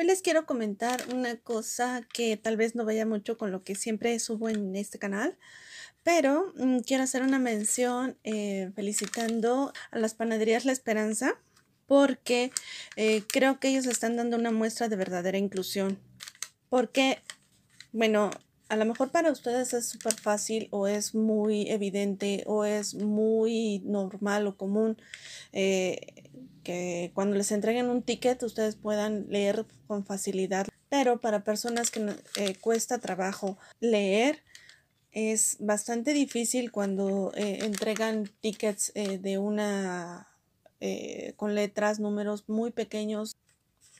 Hoy les quiero comentar una cosa que tal vez no vaya mucho con lo que siempre subo en este canal, pero mm, quiero hacer una mención eh, felicitando a las panaderías La Esperanza porque eh, creo que ellos están dando una muestra de verdadera inclusión. Porque, bueno, a lo mejor para ustedes es súper fácil o es muy evidente o es muy normal o común eh, que cuando les entreguen un ticket ustedes puedan leer con facilidad. Pero para personas que eh, cuesta trabajo leer, es bastante difícil cuando eh, entregan tickets eh, de una con letras, números muy pequeños,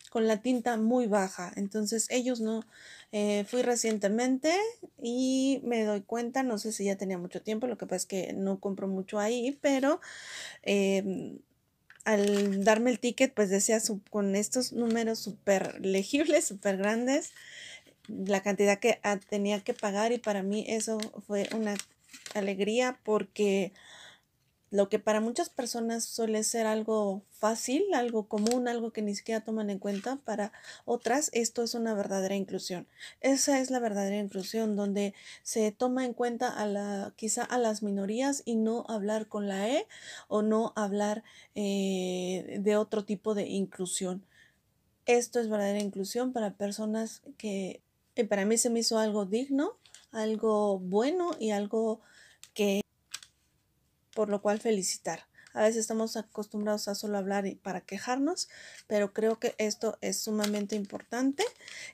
con la tinta muy baja. Entonces ellos no. fui recientemente y me doy cuenta, no sé si ya tenía mucho tiempo, lo que pasa es que no compro mucho ahí, pero em, al darme el ticket, pues decía con estos números súper legibles, súper grandes, la cantidad que ah, tenía que pagar y para mí eso fue una alegría porque lo que para muchas personas suele ser algo fácil, algo común, algo que ni siquiera toman en cuenta, para otras esto es una verdadera inclusión. Esa es la verdadera inclusión, donde se toma en cuenta a la, quizá a las minorías y no hablar con la E o no hablar eh, de otro tipo de inclusión. Esto es verdadera inclusión para personas que eh, para mí se me hizo algo digno, algo bueno y algo que por lo cual felicitar. A veces estamos acostumbrados a solo hablar y para quejarnos, pero creo que esto es sumamente importante.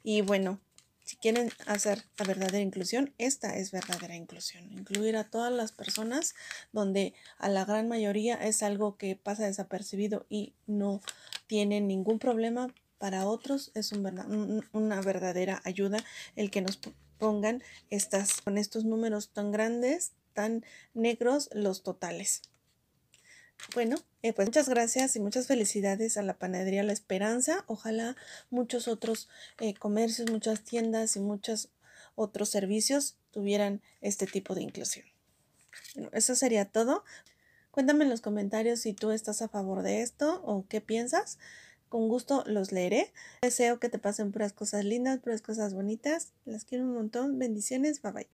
Y bueno, si quieren hacer la verdadera inclusión, esta es verdadera inclusión. Incluir a todas las personas donde a la gran mayoría es algo que pasa desapercibido y no tiene ningún problema. Para otros es una verdadera ayuda el que nos pongan estas, con estos números tan grandes Tan negros los totales. Bueno, eh, pues muchas gracias y muchas felicidades a la panadería La Esperanza. Ojalá muchos otros eh, comercios, muchas tiendas y muchos otros servicios tuvieran este tipo de inclusión. Bueno, eso sería todo. Cuéntame en los comentarios si tú estás a favor de esto o qué piensas. Con gusto los leeré. Deseo que te pasen puras cosas lindas, puras cosas bonitas. Las quiero un montón. Bendiciones. Bye bye.